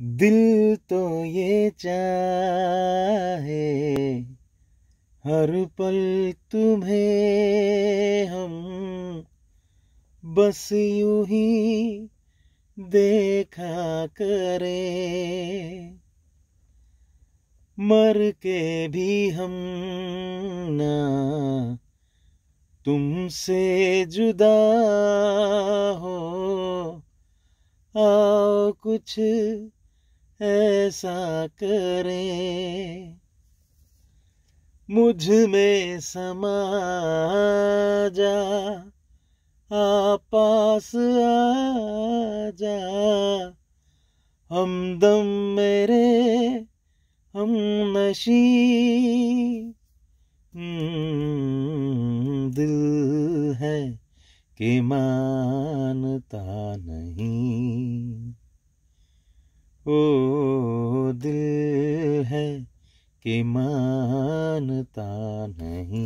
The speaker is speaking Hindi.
दिल तो ये चाहे हर पल तुम्हें हम बस यू ही देखा करें मर के भी हम ना तुमसे जुदा हो आओ कुछ ऐसा करें मुझ में समा जा आपास आ जा हमदम मेरे हम नशी हम्म, दिल है कि मानता नहीं ओ दिल है कि मानता नहीं